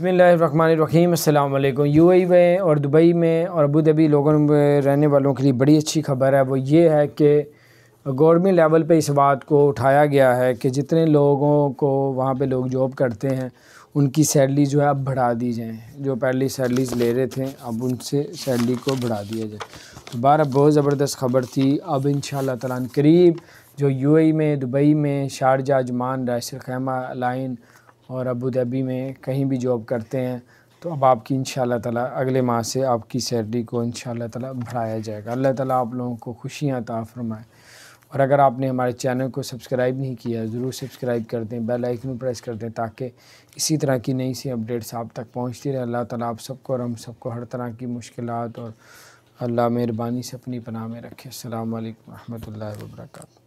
बसमीम अल्लाम U A में और दुबई में और अबू धाबी लोगों में रहने वालों के लिए बड़ी अच्छी खबर है वो ये है कि गवर्नमेंट लेवल पे इस बात को उठाया गया है कि जितने लोगों को वहाँ पे लोग जॉब करते हैं उनकी सैलरी जो है अब बढ़ा दी जाए जो पहले सैलरीज ले रहे थे अब उनसे सैलरी को बढ़ा दिया जाए तो बारह बहुत ज़बरदस्त खबर थी अब इन ताला करीब जो ए में दुबई में शारजा अजमान राशर खैमा लाइन और अबू धाबी में कहीं भी जॉब करते हैं तो अब आपकी इन ताला अगले माह से आपकी सैलरी को इन ताला बढ़ाया जाएगा अल्लाह ताला आप लोगों को खुशियाँ अता फरमाए और अगर आपने हमारे चैनल को सब्सक्राइब नहीं किया ज़रूर सब्सक्राइब कर दें बेल आइकन प्रेस कर दें ताकि इसी तरह की नई सी अपडेट्स आप तक पहुँचती रहे अल्लाह ताला आप सबको और हम सबको हर तरह की मुश्किल और अल्लाह मेहरबानी से अपनी पनाह में रखें अल्लाम वरहमल वर्का